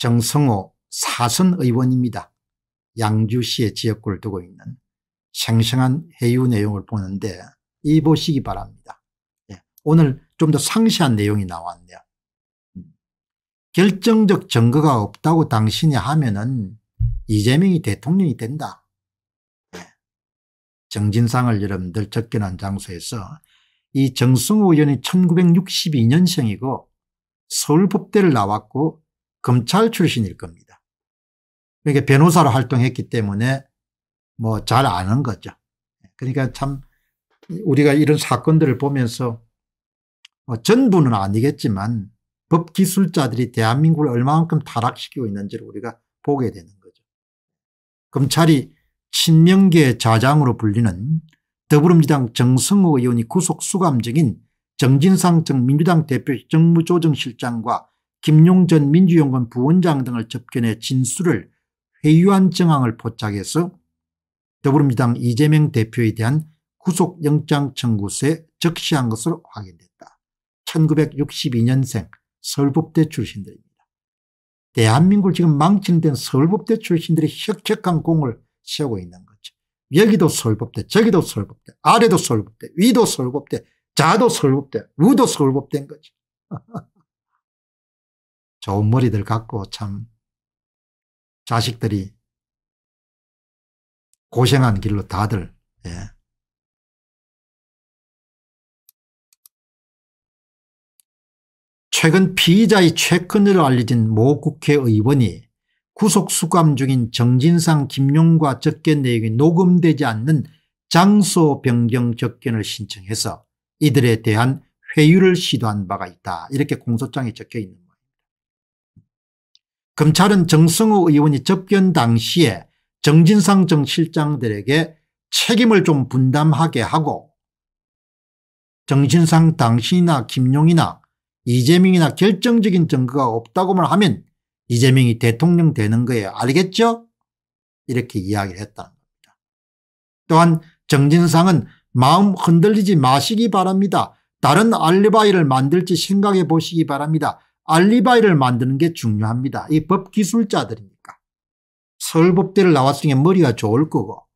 정성호 사선 의원입니다. 양주시의 지역구를 두고 있는 생생한 회유 내용을 보는데 이 보시기 바랍니다. 예. 오늘 좀 더 상세한 내용이 나왔네요. 음, 결정적 증거가 없다고 당신이 하면은 이재명이 대통령이 된다. 예. 정진상을 여러분들 접견한 장소에서 이 정승호 의원이 1962년생이고 서울법대를 나왔고 검찰 출신일 겁니다. 그러니까 변호사로 활동했기 때문에 뭐 잘 아는 거죠. 그러니까 참 우리가 이런 사건들을 보면서 뭐 전부는 아니겠지만 법 기술자들이 대한민국을 얼마만큼 타락시키고 있는지를 우리가 보게 되는 거죠. 검찰이 친명계 자장으로 불리는 더불어민주당 정성호 의원이 구속 수감적인 정진상 전 민주당 대표 정무조정실장과 김용전 민주연구원 부원장 등을 접견해 진술을 회유한 정황을 포착해서 더불어민주당 이재명 대표에 대한 구속영장 청구서에 적시한 것으로 확인됐다. 1962년생 서울법대 출신들입니다. 대한민국을 지금 망치는 서울법대 출신들이 혁혁한 공을 세우고 있는 거죠. 여기도 서울법대 저기도 서울법대 아래도 서울법대 위도 서울법대 자도 서울법대 우도 서울법대인 거죠. 좋은 머리들 갖고 참 자식들이 고생한 길로 다들 예. 최근 피의자의 최근으로 알려진 모 국회의원이 구속 수감 중인 정진상 김용과 접견 내용이 녹음되지 않는 장소 변경 접견을 신청해서 이들에 대한 회유를 시도한 바가 있다. 이렇게 공소장에 적혀 있는 검찰은 정승호 의원이 접견 당시에 정진상 정실장들에게 책임을 좀 분담하게 하고 정진상 당신이나 김용이나 이재명이나 결정적인 증거가 없다고만 하면 이재명이 대통령 되는 거예요. 알겠죠? 이렇게 이야기를 했다는 겁니다. 또한 정진상은 마음 흔들리지 마시기 바랍니다. 다른 알리바이를 만들지 생각해 보시기 바랍니다. 알리바이를 만드는 게 중요합니다. 이 법 기술자들이니까. 서울법대를 나왔으면 머리가 좋을 거고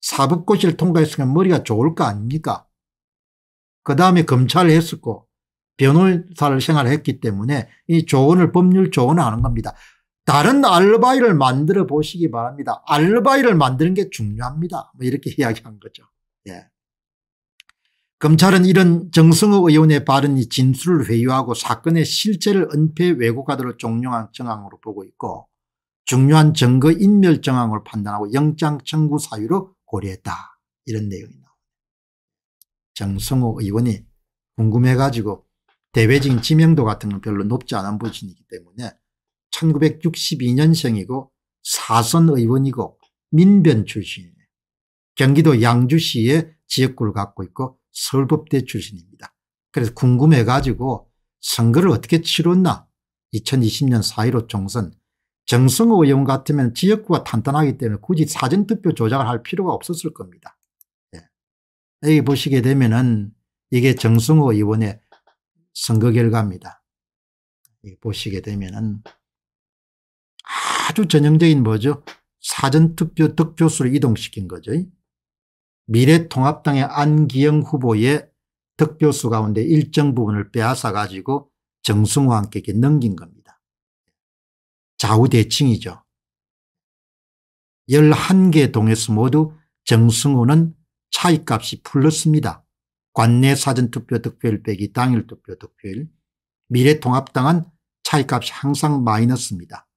사법고시를 통과했으면 머리가 좋을 거 아닙니까? 그 다음에 검찰을 했었고 변호사를 생활했기 때문에 이 조언을 법률 조언을 하는 겁니다. 다른 알바이를 만들어 보시기 바랍니다. 알바이를 만드는 게 중요합니다. 뭐 이렇게 이야기한 거죠. 예. 검찰은 이런 정성호 의원의 발언이 진술을 회유하고 사건의 실제를 은폐 왜곡하도록 종용한 정황으로 보고 있고 중요한 증거 인멸 정황을 판단하고 영장 청구 사유로 고려했다 이런 내용이 나옵니다. 정성호 의원이 궁금해가지고 대외적인 지명도 같은 건 별로 높지 않은 분이기 때문에 1962년생이고 사선 의원이고 민변 출신이에요. 경기도 양주시의 지역구를 갖고 있고 서울법대 출신입니다. 그래서 궁금해 가지고 선거를 어떻게 치렀나 2020년 4.15 총선 정성호 의원 같으면 지역구가 탄탄하기 때문에 굳이 사전투표 조작을 할 필요가 없었을 겁니다. 예. 여기 보시게 되면 은 이게 정성호 의원의 선거 결과입니다. 여기 보시게 되면 은 아주 전형적인 뭐죠 사전투표 득표수를 이동시킨 거죠. 미래통합당의 안기영 후보의 득표수 가운데 일정 부분을 빼앗아 가지고 정승호와 함께 넘긴 겁니다. 좌우대칭이죠. 11개 동에서 모두 정승호는 차이값이 풀렸습니다. 관내 사전투표 득표율 빼기 당일 투표 득표율 미래통합당은 차이값이 항상 마이너스입니다.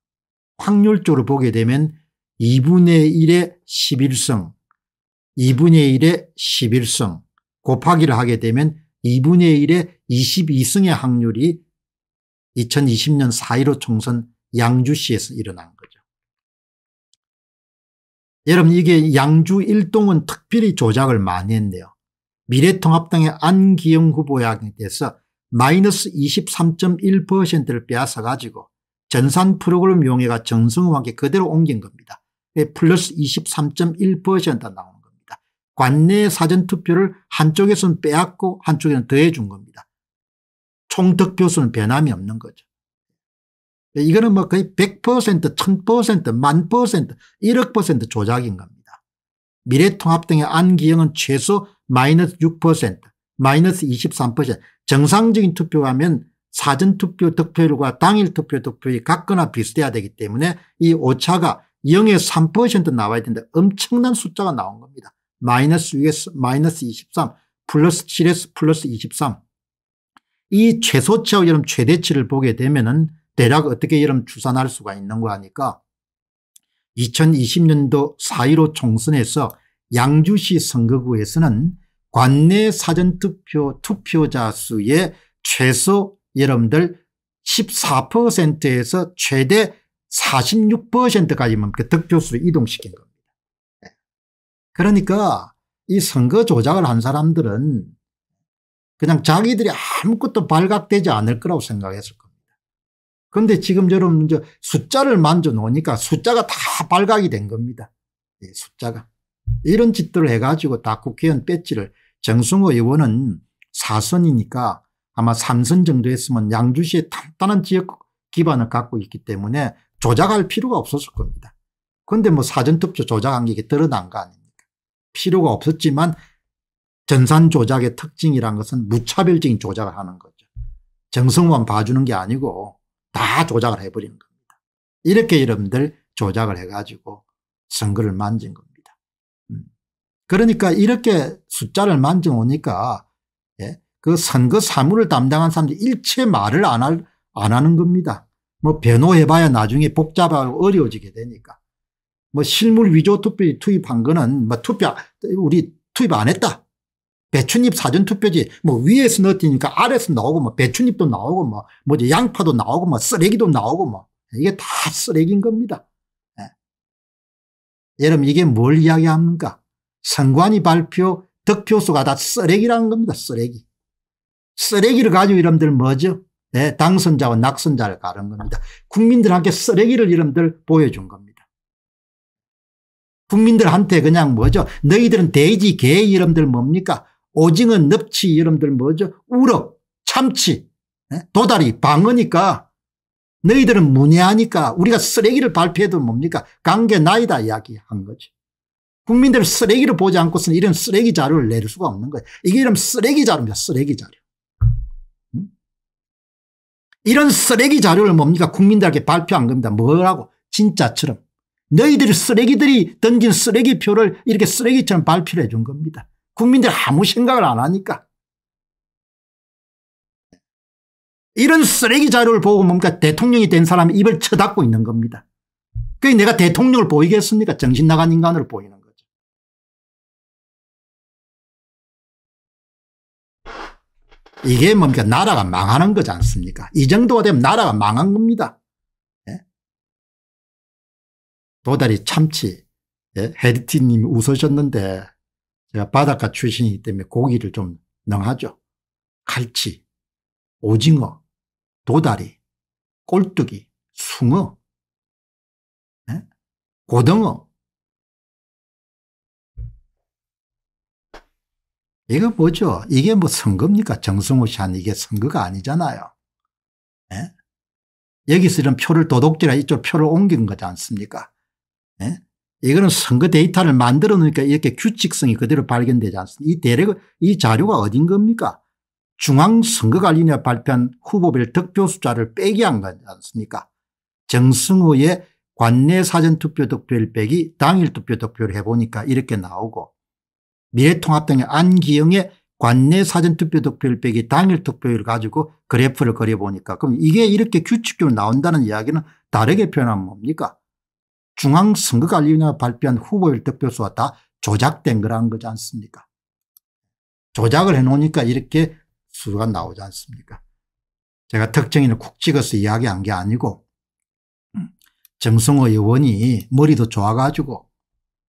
확률적으로 보게 되면 2분의 1의 11승 2분의 1의 11승 곱하기를 하게 되면 2분의 1의 22승의 확률이 2020년 4.15 총선 양주시에서 일어난 거죠. 여러분 이게 양주 일동은 특별히 조작을 많이 했네요. 미래통합당의 안기영 후보에 대해서 마이너스 23.1%를 빼앗아가지고 전산 프로그램 용해가 정승호에게 그대로 옮긴 겁니다. 예, 플러스 23.1%가 나옵니다. 관내 사전투표를 한쪽에서는 빼앗고 한쪽에는 더해준 겁니다. 총득표수는 변함이 없는 거죠. 이거는 뭐 거의 100%, 1000%, 만 퍼센트, 1억 조작인 겁니다. 미래통합당의 안기영은 최소 마이너스 6%, 마이너스 23%, 정상적인 투표하면 사전투표 득표율과 당일 투표 득표율이 같거나 비슷해야 되기 때문에 이 오차가 0에 3% 나와야 되는데 엄청난 숫자가 나온 겁니다. 마이너스 6에서 마이너스 23, 플러스 7에서 플러스 23. 이 최소치하고 여러분 최대치를 보게 되면은 대략 어떻게 여러분 추산할 수가 있는 거 아니까 2020년도 4.15 총선에서 양주시 선거구에서는 관내 사전투표 투표자 수의 최소 여러분들 14%에서 최대 46%까지만 그 득표수를 이동시킨 겁니다. 그러니까 이 선거 조작을 한 사람들은 그냥 자기들이 아무것도 발각되지 않을 거라고 생각했을 겁니다. 그런데 지금 여러분 저 숫자를 만져 놓으니까 숫자가 다 발각이 된 겁니다. 예, 숫자가. 이런 짓들을 해가지고 다 국회의원 배지를 정승호 의원은 4선이니까 아마 3선 정도 했으면 양주시의 단단한 지역 기반을 갖고 있기 때문에 조작할 필요가 없었을 겁니다. 그런데 뭐 사전투표 조작한 게 드러난 거 아닙니까? 필요가 없었지만 전산 조작의 특징이란 것은 무차별적인 조작을 하는 거죠. 정성만 봐주는 게 아니고 다 조작을 해버리는 겁니다. 이렇게 여러분들 조작을 해가지고 선거를 만진 겁니다. 음. 그러니까 이렇게 숫자를 만져오니까 예, 그 선거 사무를 담당한 사람들이 일체 말을 안, 할, 안 하는 겁니다. 뭐 변호해봐야 나중에 복잡하고 어려워지게 되니까. 뭐 실물 위조 투표 투입한 거는 뭐 투표 우리 투입 안 했다. 배추잎 사전투표지 뭐 위에서 넣었으니까 아래서 에 나오고 뭐 배추잎도 나오고 뭐 뭐지 양파도 나오고 뭐 쓰레기도 나오고 뭐 이게 다 쓰레기인 겁니다. 예. 여러분 이게 뭘 이야기합니까? 선관위 발표 득표수가 다 쓰레기라는 겁니다. 쓰레기. 쓰레기를 가지고 이름들 뭐죠? 예, 당선자와 낙선자를 가른 겁니다. 국민들한테 쓰레기를 이름들 보여준 겁니다. 국민들한테 그냥 뭐죠 너희들은 돼지 개 이름들 뭡니까 오징어 넙치 이름들 뭐죠 우럭 참치 예? 도다리 방어니까 너희들은 문외하니까 우리가 쓰레기를 발표해도 뭡니까 관계 나이다 이야기한 거지 국민들 쓰레기를 보지 않고서는 이런 쓰레기 자료를 낼 수가 없는 거예 이게 이런 쓰레기 자료입니다. 쓰레기 자료. 음? 이런 쓰레기 자료를 뭡니까? 국민들에게 발표한 겁니다. 뭐라고? 진짜처럼. 너희들이 쓰레기들이 던진 쓰레기표를 이렇게 쓰레기처럼 발표를 해준 겁니다. 국민들 아무 생각을 안 하니까. 이런 쓰레기 자료를 보고 뭡니까 대통령이 된 사람이 입을 쳐닫고 있는 겁니다. 그게 내가 대통령을 보이겠습니까? 정신 나간 인간으로 보이는 거죠. 이게 뭡니까 나라가 망하는 거지 않습니까? 이 정도가 되면 나라가 망한 겁니다. 도다리 참치 예, 헤리티님 이 웃으셨는데 제가 바닷가 출신이기 때문에 고기를 좀 능하죠. 갈치, 오징어, 도다리, 꼴뚜기, 숭어, 예? 고등어. 이거 뭐죠? 이게 뭐 선거입니까? 정승호 씨한 이게 선거가 아니잖아요. 예? 여기서 이런 표를 도둑질해 이쪽 표를 옮긴 거지 않습니까? 예? 이거는 선거 데이터를 만들어 놓으니까 이렇게 규칙성이 그대로 발견되지 않습니까? 이 대략, 이 자료가 어딘 겁니까? 중앙선거관리위원회 발표한 후보별 득표 숫자를 빼기 한거 않습니까? 정승호의 관내 사전투표 득표율 빼기 당일 투표 득표를 해보니까 이렇게 나오고 미래통합당의 안기영의 관내 사전투표 득표율 빼기 당일 투표율 가지고 그래프를 그려보니까 그럼 이게 이렇게 규칙적으로 나온다는 이야기는 다르게 표현하면 뭡니까? 중앙선거관리위원회가 발표한 후보일 득표수가 다 조작된 거라는 거지 않습니까? 조작을 해놓으니까 이렇게 수가 나오지 않습니까? 제가 특정인을 콕 찍어서 이야기한 게 아니고 음, 정성호 의원이 머리도 좋아가지고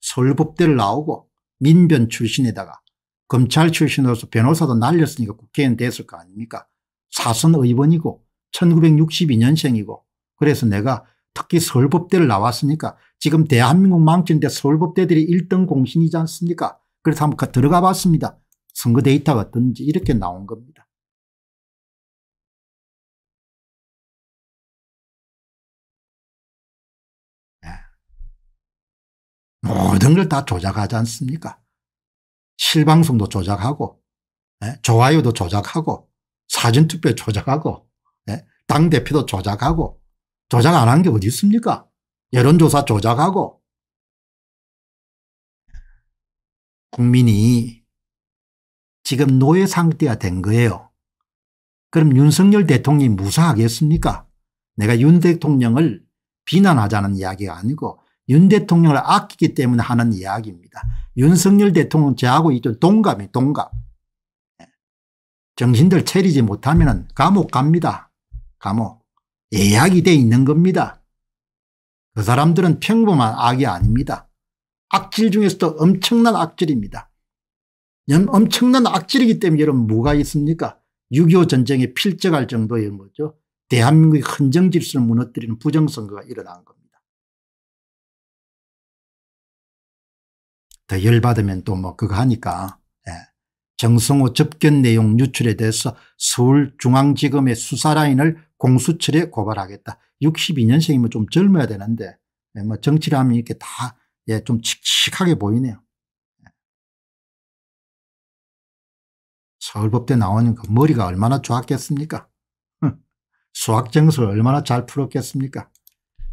서울법대를 나오고 민변 출신에다가 검찰 출신으로서 변호사도 날렸으니까 국회의원 됐을 거 아닙니까? 사선 의원이고 1962년생이고 그래서 내가 특히 서울법대를 나왔으니까 지금 대한민국 망치는데 서울법대들이 1등 공신이지 않습니까? 그래서 한번 들어가 봤습니다. 선거 데이터가 어떤지 이렇게 나온 겁니다. 예. 모든 걸 다 조작하지 않습니까? 실방송도 조작하고 네. 좋아요도 조작하고 사진투표 조작하고 네. 당대표도 조작하고 조작 안 한 게 어디 있습니까? 여론조사 조작하고 국민이 지금 노예 상태가 된 거예요. 그럼 윤석열 대통령이 무사하겠습니까? 내가 윤 대통령을 비난하자는 이야기가 아니고 윤 대통령을 아끼기 때문에 하는 이야기입니다. 윤석열 대통령 저하고 이쪽 동감이 동감. 예. 정신들 차리지 못하면 감옥 갑니다. 감옥. 예약이 돼 있는 겁니다. 그 사람들은 평범한 악이 아닙니다. 악질 중에서도 엄청난 악질입니다. 엄청난 악질이기 때문에 여러분 뭐가 있습니까? 6.25 전쟁에 필적할 정도의 뭐죠. 대한민국의 헌정 질서를 무너뜨리는 부정선거가 일어난 겁니다. 더 열받으면 또 뭐 그거 하니까 정성호 접견 내용 유출에 대해서 서울중앙지검의 수사라인을 공수처에 고발하겠다. 62년생이면 좀 젊어야 되는데 예, 뭐 정치를 하면 이렇게 다 예, 좀 칙칙하게 보이네요. 서울법대 나오는 그 머리가 얼마나 좋았겠습니까? 수학정서를 얼마나 잘 풀었겠습니까?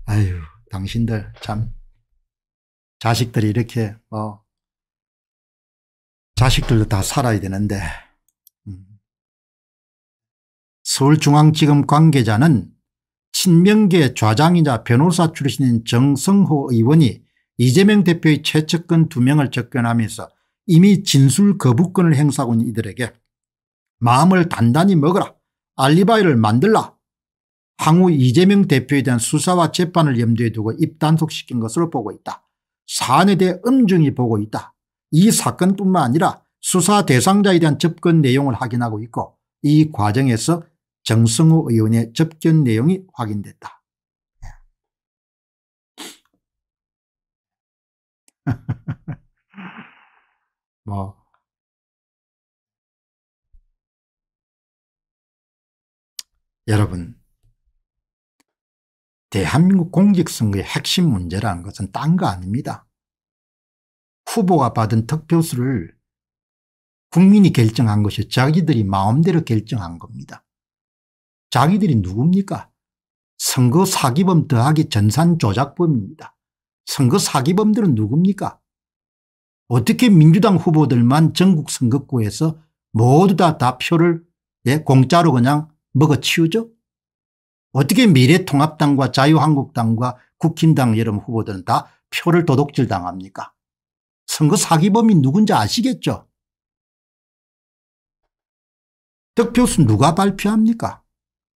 아유 당신들 참 자식들이 이렇게 뭐 자식들도 다 살아야 되는데 음. 서울중앙지검 관계자는 친명계 좌장이자 변호사 출신인 정성호 의원이 이재명 대표의 최측근 두 명을 접견하면서 이미 진술 거부권을 행사하고 있는 이들에게 마음을 단단히 먹어라 알리바이를 만들라 향후 이재명 대표에 대한 수사와 재판을 염두에 두고 입단속시킨 것으로 보고 있다. 사안에 대해 엄중히 보고 있다. 이 사건뿐만 아니라 수사 대상자에 대한 접근 내용을 확인하고 있고 이 과정에서 정성호 의원의 접견 내용이 확인됐다. 뭐 여러분 대한민국 공직선거의 핵심 문제라는 것은 딴 거 아닙니다. 후보가 받은 득표수를 국민이 결정한 것이 자기들이 마음대로 결정한 겁니다. 자기들이 누굽니까? 선거 사기범 더하기 전산 조작범입니다. 선거 사기범들은 누굽니까? 어떻게 민주당 후보들만 전국 선거구에서 모두 다, 다 표를 예, 공짜로 그냥 먹어치우죠? 어떻게 미래통합당과 자유한국당과 국힘당 여러분 후보들은 다 표를 도둑질 당합니까? 선거 사기범이 누군지 아시겠죠? 득표수 누가 발표합니까?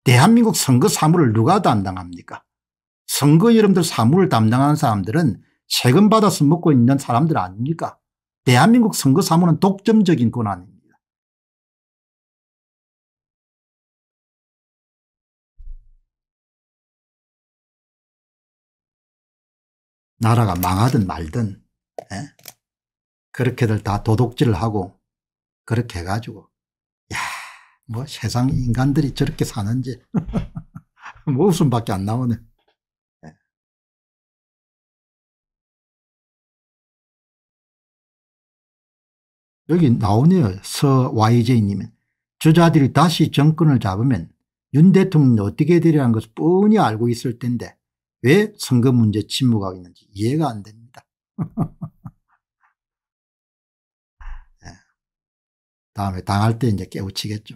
대한민국 선거 사무를 누가 담당합니까? 선거 여러분들 사무를 담당하는 사람들은 세금 받아서 먹고 있는 사람들 아닙니까? 대한민국 선거 사무는 독점적인 권한입니다. 나라가 망하든 말든 에? 예? 그렇게들 다 도둑질을 하고 그렇게 해가지고 야뭐 세상 인간들이 저렇게 사는지 뭐 웃음밖에 안 나오네. 예. 여기 나오네요. 서 YJ님은. 주자들이 다시 정권을 잡으면 윤 대통령이 어떻게 되리라는 것을 뻔히 알고 있을 텐데 왜 선거 문제 침묵하고 있는지 이해가 안 됩니다. 다음에 당할 때 이제 깨우치겠죠.